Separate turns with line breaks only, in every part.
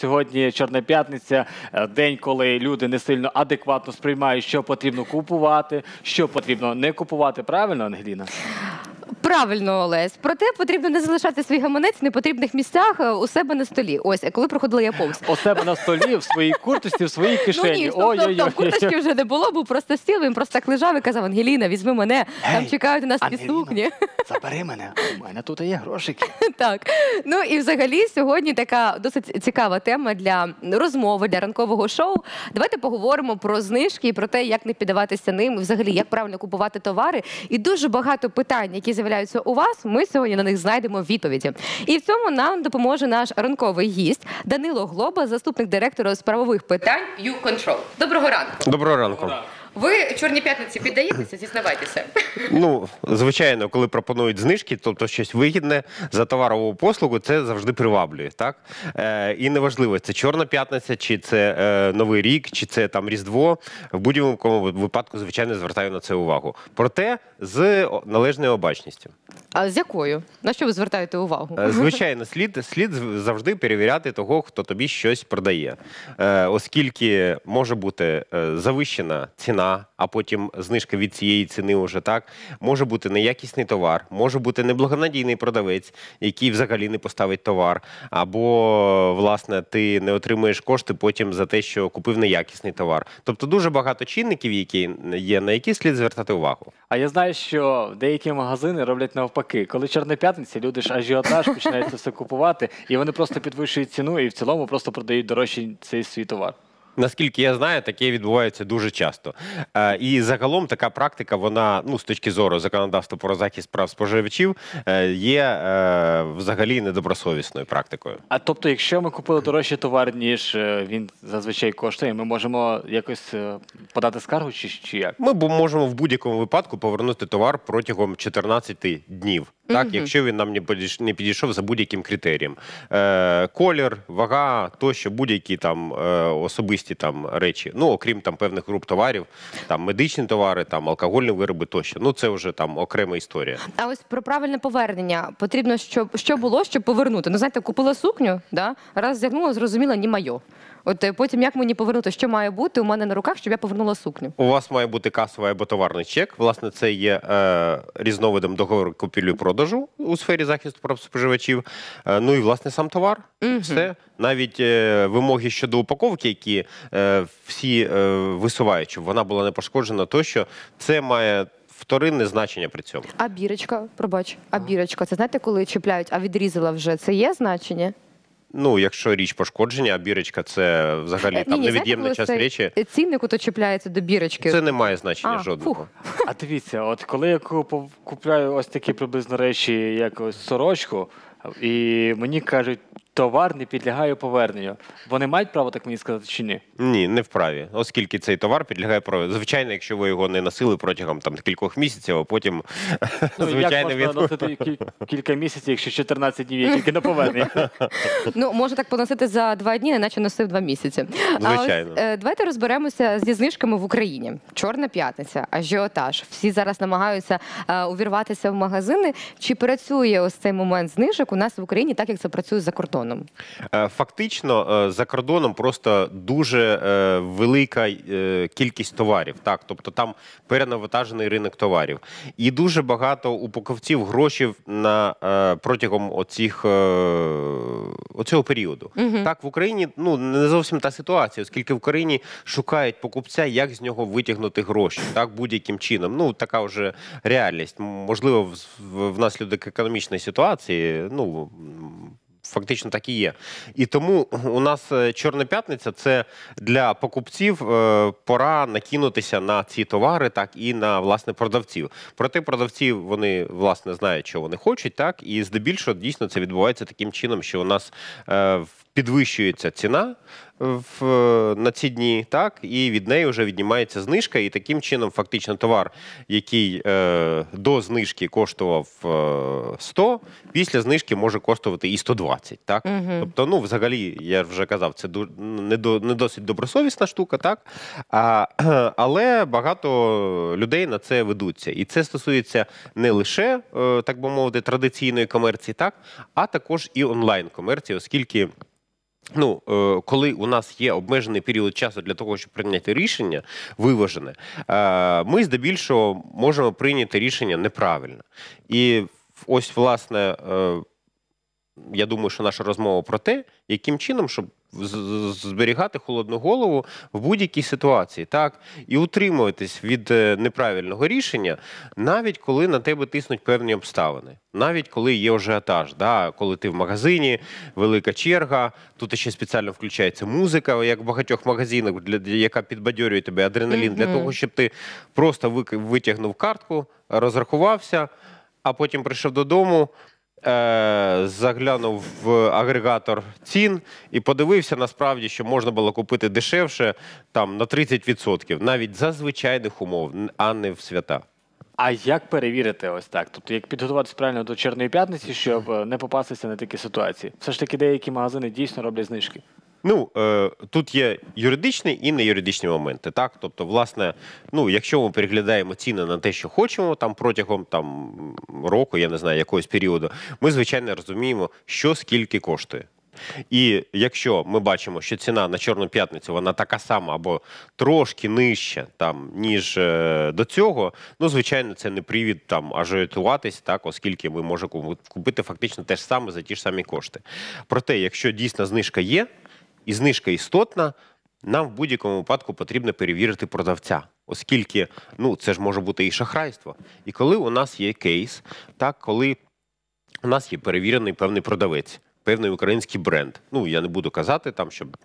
Сьогодні Чорна П'ятниця, е, день, коли люди не сильно адекватно сприймають, що потрібно купувати, що потрібно не купувати. Правильно, Ангеліна?
Правильно, Олесь. Проте потрібно не залишати свій гаманець в непотрібних місцях е, у себе на столі. Ось, а коли проходила я повз.
У себе на столі, в своїй курточці, в своїй Ну ні, кишені. стоп, стоп, вже
не було, був просто стіл, він просто так лежав і казав, Ангеліна, візьми мене, там Гей, чекають нас під сукні.
Забери мене, у мене тут є грошики.
Так. Ну і взагалі сьогодні така досить цікава тема для розмови, для ранкового шоу. Давайте поговоримо про знижки і про те, як не піддаватися ним, взагалі як правильно купувати товари. І дуже багато питань, які з'являються у вас, ми сьогодні на них знайдемо відповіді. І в цьому нам допоможе наш ранковий гість Данило Глоба, заступник директора з правових питань U-Control. Доброго ранку.
Доброго ранку.
Ви чорні п'ятниці піддаєтеся, зізнавайтеся.
Ну, звичайно, коли пропонують знижки, тобто щось вигідне за товарову послугу, це завжди приваблює, так? Е, І неважливо, це Чорна п'ятниця, чи це е, Новий рік, чи це там Різдво. В будь-якому випадку, звичайно, звертаю на це увагу. Проте з належною обачністю.
А з якою? На що ви звертаєте увагу? Е, звичайно,
слід слід завжди перевіряти того, хто тобі щось продає, Е, оскільки може бути е, завищена ціна а потім знижка від цієї ціни вже так. Може бути неякісний товар, може бути неблагонадійний продавець, який взагалі не поставить товар. Або, власне, ти не отримуєш кошти потім за те, що купив неякісний товар. Тобто дуже багато чинників, які є, на які слід звертати увагу.
А я знаю, що деякі магазини роблять навпаки, коли Чорна п'ятниця, люди ж ажіотаж починають це все купувати, і вони просто підвищують ціну і в цілому просто продають дорожчий цей свій товар.
Наскільки я знаю, таке відбувається дуже часто. Е, і загалом така практика, вона ну з точки зору законодавства про захист прав споживачів, е, є е, взагалі недобросовісною практикою.
А тобто, якщо ми купили дорожчий товар, ніж е, він зазвичай коштує, ми можемо якось е, подати скаргу, чи, чи
як? Ми можемо в будь-якому випадку повернути товар протягом 14 днів так угу. якщо він нам не підійшов, не підійшов за будь-яким критерієм. Е, Колір, вага тощо, будь-які там е, особисті там речі. Ну окрім там певних груп товарів, там медичні товари, там алкогольні вироби тощо. Ну це вже там окрема історія.
А ось про правильне повернення потрібно, щоб що було, щоб повернути. Ну знаєте, купила сукню, да раз зягнула, зрозуміла, ні майо. От е, потім як мені повернути, що має бути у мене на руках, щоб я повернула сукню?
У вас має бути касовий або товарний чек. Власне, це є е, різновидом договору купівлі-продажу у сфері захисту прав споживачів. Е, ну і власне сам товар. Угу. Все навіть е, вимоги щодо упаковки, які е, всі е, висувають, щоб вона була не пошкоджена, тощо це має. Вторинне значення при цьому.
А бірочка, пробач, а бірочка, це знаєте, коли чіпляють, а відрізала вже це є значення?
Ну, якщо річ пошкодження, а бірочка це взагалі е, там невід'ємна частина речі.
Цінник то до бірочки. Це не
має значення а, жодного. Фух. А дивіться, от коли я купляю ось такі приблизно речі,
як ось сорочку, і мені кажуть, товар не підлягає поверненню.
Вони мають право так мені сказати чи ні? Ні, не вправі, оскільки цей товар підлягає поверненню. Звичайно, якщо ви його не носили протягом там кількох місяців, а потім Ну, звичайно Як можна носити кілька місяців, якщо 14 днів є тільки на повернення?
Ну, може так поносити за два дні, наче носив два місяці. Звичайно. Е, давайте розберемося зі знижками в Україні. Чорна п'ятниця, ажіотаж. Всі зараз намагаються е, увірватися в магазини. Чи працює ось цей момент знижок у нас в Україні, так як це працює за кордоном? кордоном?
Е, фактично, е, за кордоном просто дуже е, велика кількість товарів. Так, тобто там перенавантажений ринок товарів, і дуже багато упаковців гроші на протягом оцих оцього періоду. Угу. Так в Україні ну не зовсім та ситуація, оскільки в Україні шукають покупця, як з нього витягнути гроші, так будь-яким чином. Ну така вже реальність. Можливо, внаслідок економічної ситуації, ну фактично так і є. І тому у нас е, Чорна п'ятниця це для покупців е, пора накинутися на ці товари, так і на власне продавців. Проте продавці вони власне знають, що вони хочуть, так і здебільшого дійсно це відбувається таким чином, що у нас е, підвищується ціна в, на ці дні, так, і від неї вже віднімається знижка. І таким чином, фактично, товар, який е, до знижки коштував 100, е, після знижки може коштувати і 120. Так? Угу. Тобто, ну, взагалі, я вже казав, це не до, не досить добросовісна штука, так? А, Але багато людей на це ведуться. І це стосується не лише, е, так би мовити, традиційної комерції, так, а також і онлайн-комерції, оскільки. Ну, е, коли у нас є обмежений період часу для того, щоб прийняти рішення виважене, е, ми здебільшого можемо прийняти рішення неправильно. І ось власне, е, я думаю, що наша розмова про те, яким чином, щоб зберігати холодну голову в будь-якій ситуації, так і утримуватись від е, неправильного рішення, навіть коли на тебе тиснуть певні обставини, навіть коли є ажіотаж, да? коли ти в магазині, велика черга, тут ще спеціально включається музика, як в багатьох магазинах, для яка підбадьорює тебе адреналін, mm -hmm. для того, щоб ти просто витягнув картку, розрахувався, а потім прийшов додому. Е, заглянув в агрегатор цін і подивився насправді, що можна було купити дешевше там на 30%, навіть за звичайних умов, а не в свята. А як перевірити ось так? Тобто, як підготуватися правильно до Чорної
п'ятниці, щоб е, не попастися на такі ситуації? Все ж таки, деякі магазини дійсно роблять знижки.
Ну е, тут є юридичні і неюридичні моменти, так тобто, власне, ну якщо ми переглядаємо ціни на те, що хочемо, там протягом там року, я не знаю, якогось періоду, ми звичайно розуміємо, що скільки коштує. І якщо ми бачимо, що ціна на чорну п'ятницю вона така сама або трошки нижча, там ніж е, до цього, ну звичайно, це не привід там ажіотуватись, так оскільки ми можемо купити фактично те ж саме за ті ж самі кошти. Проте, якщо дійсно знижка є, і знижка істотна, нам в будь-якому випадку потрібно перевірити продавця, оскільки ну, це ж може бути і шахрайство. І коли у нас є кейс, так коли у нас є перевірений певний продавець. Певний український бренд. Ну я не буду казати там, щоб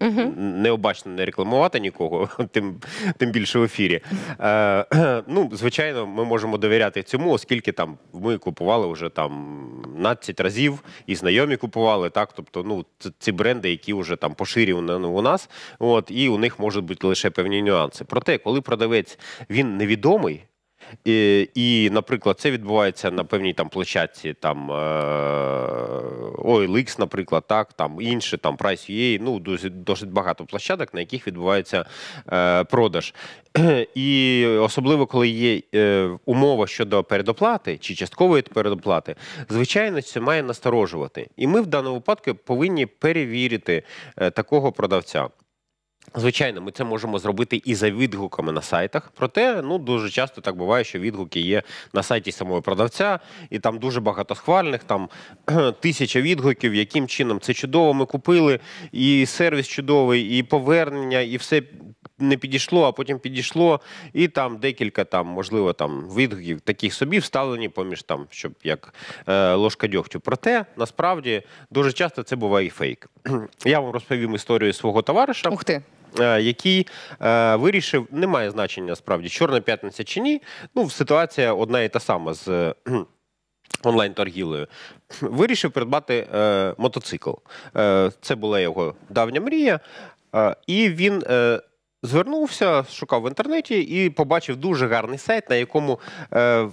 Угу. Необачно не рекламувати нікого, тим тим більше в ефірі. Е, Ну, звичайно, ми можемо довіряти цьому, оскільки там ми купували вже там надцять разів, і знайомі купували так. Тобто, ну ці бренди, які вже там поширювані у нас, от і у них можуть бути лише певні нюанси. Проте, коли продавець він невідомий. І, і, наприклад, це відбувається на певній там площадці, там е, OLX, наприклад, так, там інші, там Price.ua, ну, досить, досить багато площадок, на яких відбувається е, продаж. І особливо, коли є е, умова щодо передоплати чи часткової передоплати, звичайно, це має насторожувати. І ми в даному випадку повинні перевірити е, такого продавця. Звичайно, ми це можемо зробити і за відгуками на сайтах. Проте ну дуже часто так буває, що відгуки є на сайті самого продавця, і там дуже багато схвальних, там тисяча відгуків, яким чином це чудово. Ми купили, і сервіс чудовий, і повернення, і все не підійшло, а потім підійшло. І там декілька там, можливо, там відгуків таких собі вставлені, поміж там, щоб як е, ложка дьогтю. Проте насправді дуже часто це буває і фейк. Я вам розповім історію свого товариша. Ух ти. Е, який е, вирішив, не має значення справді чорна п'ятниця чи ні. Ну, ситуація одна і та сама з. Онлайн-торгівлею вирішив придбати е, мотоцикл. Е, Це була його давня мрія, е, і він е, звернувся, шукав в інтернеті і побачив дуже гарний сайт, на якому е,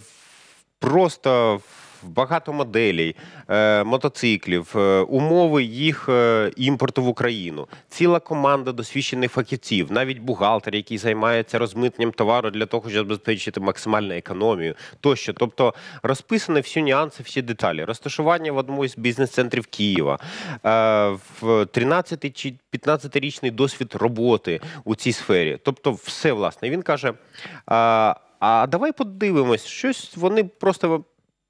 просто багато моделей, е, мотоциклів, е, умови їх е, імпорту в Україну. Ціла команда досвідчених фахівців, навіть бухгалтер, який займається розмитненням товару для того, щоб забезпечити максимальну економію тощо. Тобто розписані всі нюанси, всі деталі. Розташування в одному з бізнес-центрів Києва, в 13 чи 15-річний досвід роботи у цій сфері. Тобто, все власне. Він каже. А давай подивимось, щось вони просто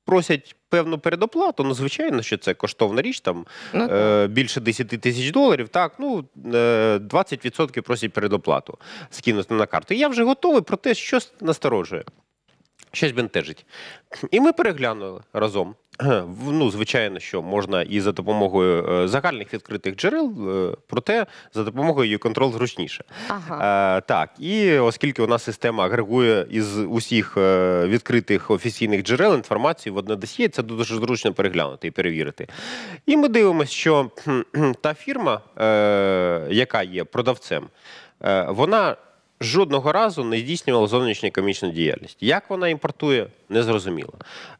просять певну передоплату. Ну, звичайно, що це коштовна річ, там ну, е, більше 10 тисяч доларів. Так, ну е, 20% просять передоплату скинути на карту. я вже готовий про те, що насторожує, щось бентежить. І ми переглянули разом. Е, ну, звичайно, що можна і за допомогою е, загальних відкритих джерел, е, проте за допомогою її контрол зручніше. Ага. Так, і оскільки у нас система агрегує із усіх відкритих офіційних джерел інформацію в одне досьє, це дуже зручно переглянути і перевірити. І ми дивимося, що та фірма, яка є продавцем, вона. Жодного разу не здійснювала зовнішню економічну діяльність. Як вона імпортує, незрозуміло.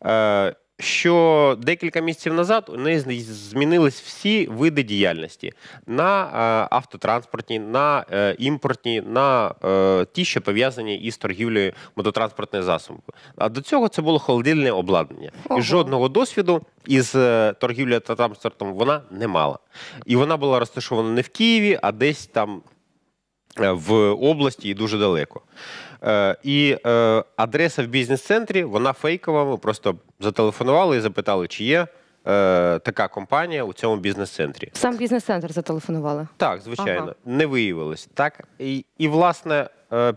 Е, що декілька місяців назад у неї змінились всі види діяльності на е, автотранспортні, на е, імпортні, на е, ті, що пов'язані із торгівлею мототранспортним засобом. А до цього це було холодильне обладнання. І жодного досвіду із торгівлею та транспортом вона не мала. І вона була розташована не в Києві, а десь там Е, в області і дуже далеко. Е, і е, адреса в бізнес-центрі вона фейкова. Ми просто зателефонували і запитали, чи є. така компанія у цьому бізнес-центрі.
Сам бізнес-центр зателефонували? Так,
звичайно, ага. не виявилось. Так і, і власне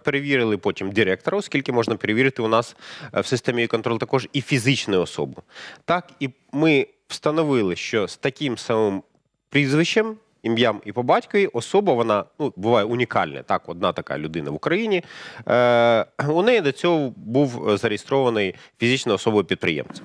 перевірили потім директора, оскільки можна перевірити у нас в системі контролю також і фізичну особу. Так, і ми встановили, що з таким самим прізвищем ім'ям і по батькові. Особа вона ну буває унікальна. Так, одна така людина в Україні. Е, У неї до цього був зареєстрований фізична особа підприємця.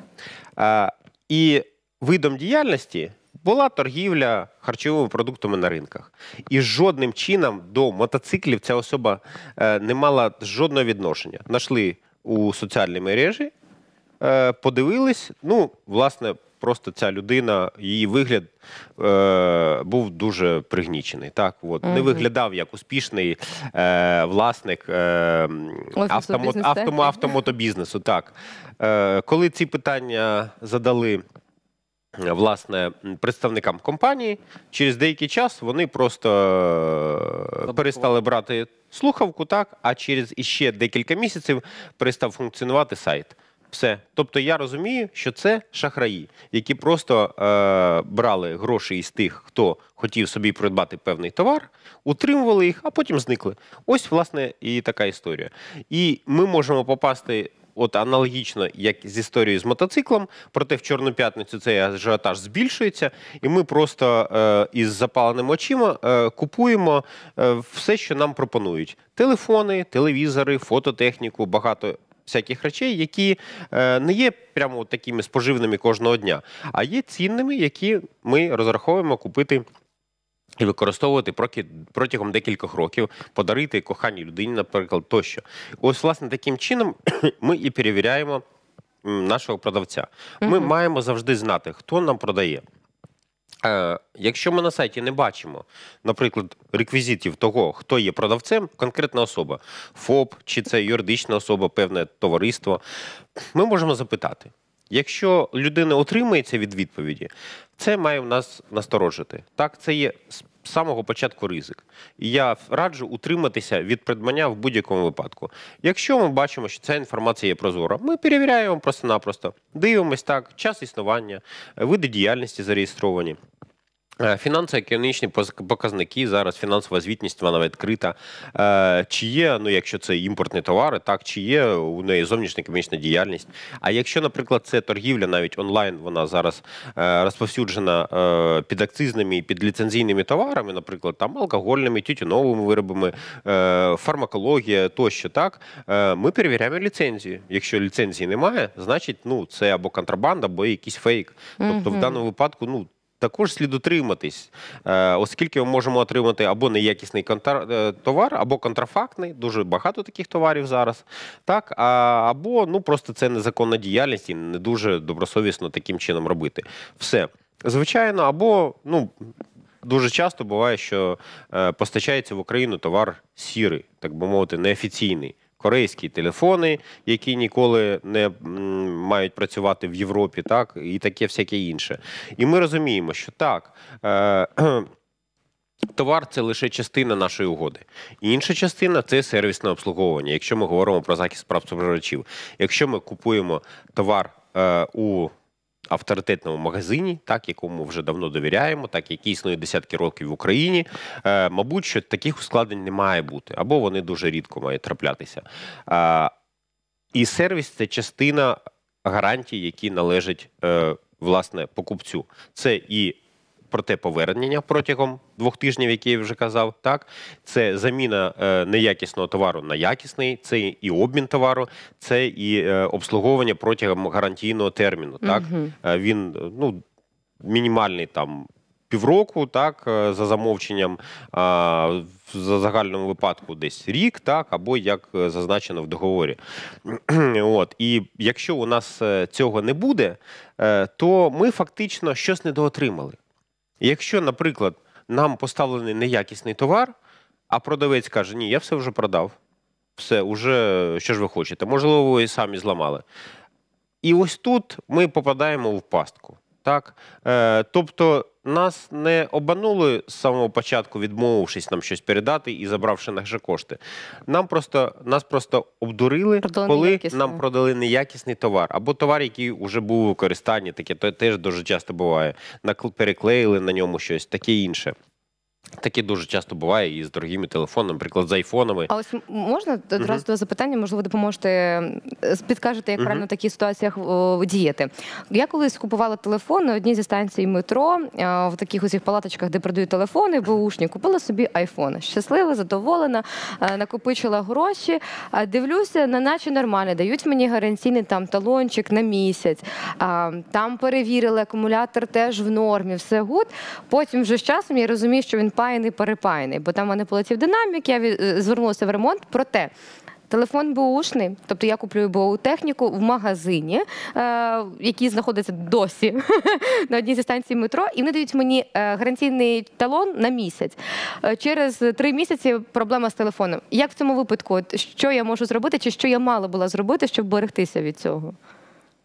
Е, і видом діяльності. Була торгівля харчовими продуктами на ринках, і жодним чином до мотоциклів ця особа е, не мала жодного відношення. Нашли у соціальній мережі, е, подивились. Ну, власне, просто ця людина, її вигляд е, був дуже пригнічений. Так, от не виглядав як успішний е, власник е, автомот, автомо, автомотобізнесу. Так, е, коли ці питання задали. Власне, представникам компанії через деякий час вони просто е, перестали брати слухавку, так а через іще декілька місяців перестав функціонувати сайт все. Тобто я розумію, що це шахраї, які просто е, брали гроші із тих, хто хотів собі придбати певний товар, утримували їх, а потім зникли. Ось, власне, і така історія. І ми можемо попасти. От аналогічно, як з історією з мотоциклом, проте в Чорну п'ятницю цей ажіотаж збільшується, і ми просто е, із запаленим очима е, купуємо е, все, що нам пропонують: телефони, телевізори, фототехніку, багато всяких речей, які е, не є прямо такими споживними кожного дня, а є цінними, які ми розраховуємо купити. І використовувати протягом декількох років, подарити коханій людині, наприклад, тощо. Ось, власне, таким чином ми і перевіряємо нашого продавця. Ми маємо завжди знати, хто нам продає. Е, якщо ми на сайті не бачимо, наприклад, реквізитів того, хто є продавцем, конкретна особа, ФОП, чи це юридична особа, певне товариство, ми можемо запитати. Якщо людина отримається від відповіді, це має в нас насторожити. Так, це є з самого початку ризик. І я раджу утриматися від придбання в будь-якому випадку. Якщо ми бачимо, що ця інформація є прозора, ми перевіряємо просто-напросто, дивимось так, час існування, види діяльності зареєстровані. Е, Фінансово-економічні показники зараз, фінансова звітність, вона відкрита. Е, чи є, ну якщо це імпортні товари, так чи є у неї зовнішня економічна діяльність? А якщо, наприклад, це торгівля, навіть онлайн, вона зараз е, розповсюджена під акцизними і під ліцензійними товарами, наприклад, там алкогольними, тютюновими виробами, фармакологія тощо, так ми перевіряємо ліцензію. Якщо ліцензії немає, значить ну це або контрабанда, або якийсь фейк. Тобто, в даному випадку, ну. Також слід дотриматись, е, оскільки ми можемо отримати або неякісний е, товар, або контрафактний, дуже багато таких товарів зараз. Так або ну просто це незаконна діяльність і не дуже добросовісно таким чином робити. Все звичайно, або ну. Дуже часто буває, що е, постачається в Україну товар сірий, так би мовити, неофіційний корейські телефони, які ніколи не мають працювати в Європі, так і таке всяке інше. І ми розуміємо, що так. Е- Товар це лише частина нашої угоди. Інша частина це сервісне обслуговування. Якщо ми говоримо про захист прав споживачів, якщо ми купуємо товар е, у авторитетному магазині, так якому вже давно довіряємо, так який існує десятки років в Україні. Е, мабуть, що таких ускладнень не має бути, або вони дуже рідко мають траплятися. Е, і сервіс це частина гарантій, які належать. Е, Власне, покупцю це і проте повернення протягом двох тижнів, які я вже казав, так це заміна е, неякісного товару на якісний, це і обмін товару, це і е, обслуговування протягом гарантійного терміну. Так угу. він ну мінімальний там. Півроку, так, за замовченням а, в загальному випадку десь рік, так, або як зазначено в договорі. От, І якщо у нас цього не буде, то ми фактично щось недоотримали. Якщо, наприклад, нам поставлений неякісний товар, а продавець каже, ні, я все вже продав, все, уже що ж ви хочете, можливо, ви і самі зламали. І ось тут ми попадаємо в пастку. Так? Е, Тобто нас не обанули з самого початку, відмовившись нам щось передати і забравши наші кошти. Нам просто Нас просто обдурили,
продали коли неякісний. нам
продали неякісний товар або товар, який вже був у використанні, таке теж дуже часто буває. Переклеїли на ньому щось, таке інше. Таке дуже часто буває і з дорогими телефонами, наприклад, з айфонами. А
ось можна одразу два запитання, можливо, допоможете підкажете, як правильно в таких ситуаціях діяти. Я колись купувала телефон на одній зі станцій метро в таких усіх палаточках, де продають телефони, бушні, купила собі айфон. Щаслива, задоволена, накопичила гроші. Дивлюся, на наче нормально. Дають мені гарантійний там талончик на місяць. Там перевірили, акумулятор теж в нормі, все гуд. Потім вже з часом я розумію, що він. Паяний, перепаяний, бо там мене полетів динамік, я е, звернулася в ремонт. Проте телефон бушний, тобто я куплю БУ техніку в магазині, е, який знаходиться досі на одній зі станцій метро, і вони дають мені е, гарантійний талон на місяць. Через три місяці проблема з телефоном. Як в цьому випадку, що я можу зробити, чи що я мала була зробити, щоб берегтися від цього?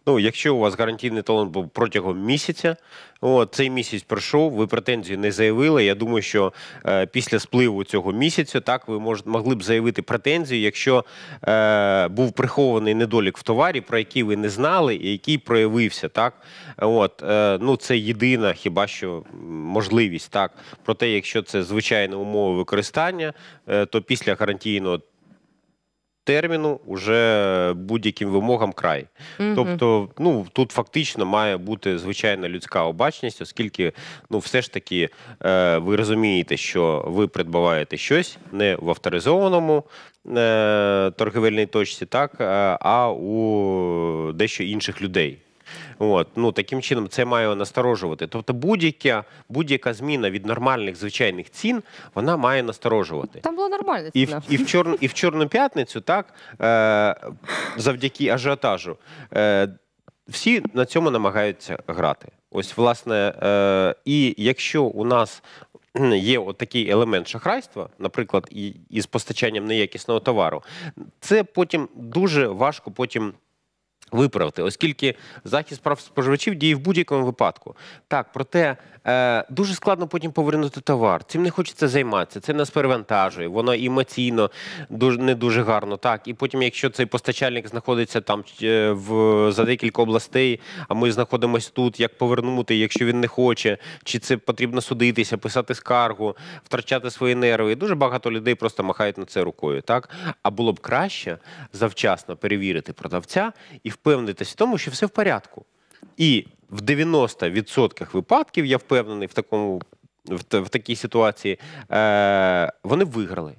Ну, якщо у вас гарантійний талон був протягом місяця, от, цей місяць пройшов, ви претензії не заявили. Я думаю, що е, після спливу цього місяця так ви мож, могли б заявити претензію, якщо е, був прихований недолік в товарі, про який ви не знали і який проявився. Так, от е, ну це єдина хіба що можливість. Так, проте, якщо це звичайна умова використання, е, то після гарантійного терміну вже будь-яким вимогам край. Угу. Тобто, ну тут фактично має бути звичайна людська обачність, оскільки ну все ж таки е, ви розумієте, що ви придбаваєте щось не в авторизованому е, торгівельній точці, так е, а у дещо інших людей. От ну таким чином це має насторожувати. Тобто, будь-яка будь зміна від нормальних звичайних цін вона має насторожувати.
Там було нормально і
і в чорну і в чорну п'ятницю, так е, завдяки ажіотажу. Е, всі на цьому намагаються грати. Ось, власне, е, і якщо у нас є отакий елемент шахрайства, наприклад, із постачанням неякісного товару, це потім дуже важко потім. Виправити, оскільки захист прав споживачів діє в будь-якому випадку. Так, проте е, дуже складно потім повернути товар. Цим не хочеться займатися. Це нас перевантажує, воно емоційно дуже не дуже гарно. Так, і потім, якщо цей постачальник знаходиться там е, в за декілька областей, а ми знаходимося тут, як повернути, якщо він не хоче, чи це потрібно судитися, писати скаргу, втрачати свої нерви. І Дуже багато людей просто махають на це рукою. Так, а було б краще завчасно перевірити продавця і впевнитися в тому, що все в порядку. І в 90% випадків я впевнений в такому в, в такій ситуації, е, вони виграли.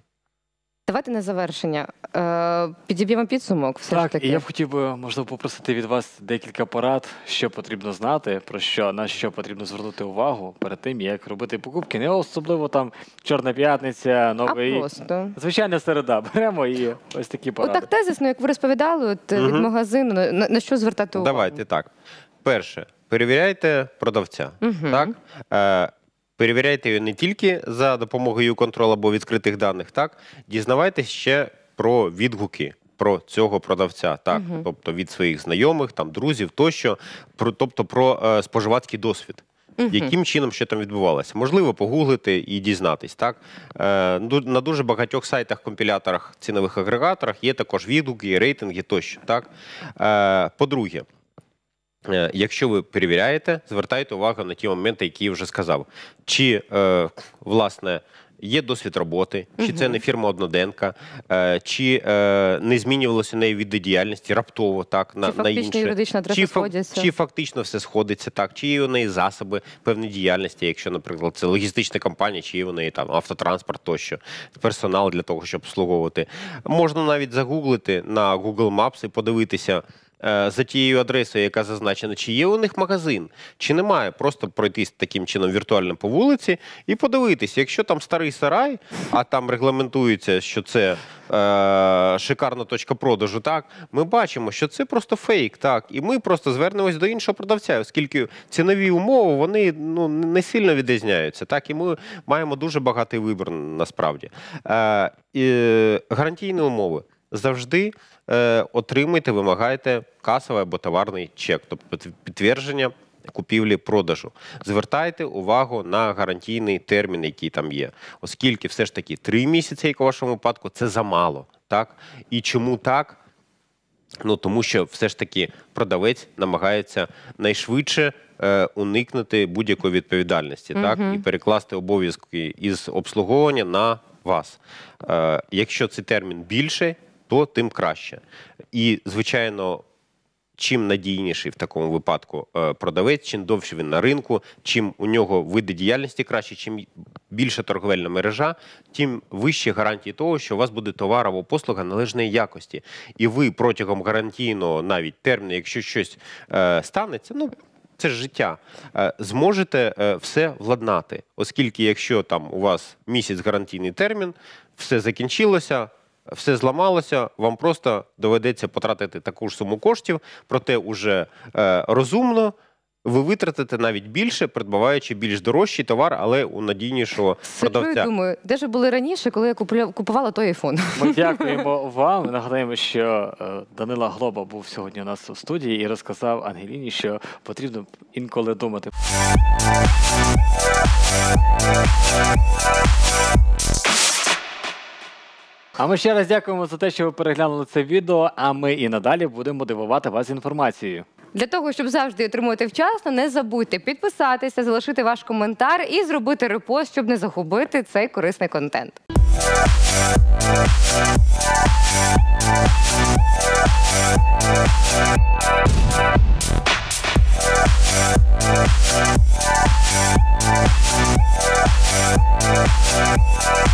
Давайте на завершення. Е, підіб'ємо підсумок. Все так, ж таки. і я б
хотів би можливо попросити від вас декілька порад, що потрібно знати, про що на що потрібно звернути увагу перед тим, як робити покупки. Не особливо там Чорна п'ятниця, новий просто. звичайна середа. Беремо і ось такі поради. Отак
тезисно, як ви розповідали, от угу. від магазину на, на що звертати увагу?
Давайте так. Перше, перевіряйте продавця. Угу. Так? Е, Перевіряйте її не тільки за допомогою контролю або відкритих даних, так дізнавайтесь ще про відгуки. Про цього продавця, так угу. тобто від своїх знайомих, там друзів тощо, про тобто про е, споживацький досвід, угу. яким чином що там відбувалося, можливо, погуглити і дізнатись. Так е, ну, на дуже багатьох сайтах, компіляторах, цінових агрегаторах є також відгуки, рейтинги тощо. Так, е, по-друге. Е, якщо ви перевіряєте, звертайте увагу на ті моменти, які я вже сказав. Чи е, власне є досвід роботи, чи це не фірма одноденка, е, чи не змінювалося неї від діяльності раптово так на чи на юридична чи, сходяться? чи фактично все сходиться так, чи є у неї засоби певної діяльності, якщо, наприклад, це логістична компанія, чи є у неї там автотранспорт тощо, персонал для того, щоб обслуговувати. Можна навіть загуглити на Google Maps і подивитися. Е, за тією адресою, яка зазначена, чи є у них магазин, чи немає. Просто пройтись таким чином віртуально по вулиці і подивитися, якщо там старий сарай, а там регламентується, що це е, шикарна точка продажу. Так ми бачимо, що це просто фейк, так і ми просто звернемось до іншого продавця, оскільки цінові умови вони ну не сильно відрізняються. Так і ми маємо дуже багатий вибір насправді. Е, е, Гарантійні умови завжди е, отримайте, вимагайте касовий або товарний чек, тобто підтвердження купівлі продажу. Звертайте увагу на гарантійний термін, який там є, оскільки все ж таки три місяці, як у вашому випадку, це замало. Так і чому так? Ну тому що все ж таки продавець намагається найшвидше е, уникнути будь-якої відповідальності, угу. так і перекласти обов'язки із обслуговування на вас. Е, Якщо цей термін більше, то тим краще. І, звичайно, чим надійніший в такому випадку е, продавець, чим довше він на ринку, чим у нього види діяльності краще, чим більша торговельна мережа, тим вищі гарантії того, що у вас буде товар або послуга належної якості. І ви протягом гарантійного навіть терміну, якщо щось е, станеться, ну. Це ж життя. Е, зможете е, все владнати, оскільки, якщо там у вас місяць гарантійний термін, все закінчилося, все зламалося, вам просто доведеться потратити таку ж суму коштів, проте уже е, розумно. Ви витратите навіть більше, придбаваючи більш дорожчий товар, але у надійнішого Сиджу продавця. Я
думаю, де ж були раніше, коли я купувала той айфон? Ми
дякуємо вам. Нагадаємо, що е,
Данила Глоба був сьогодні у нас у студії і розказав Ангеліні, що потрібно інколи думати. А ми ще раз дякуємо за те, що ви переглянули це відео. А ми і надалі будемо дивувати вас інформацією.
Для того щоб завжди отримувати вчасно, не забудьте підписатися, залишити ваш коментар і зробити репост, щоб не загубити цей корисний контент.
We'll be right back.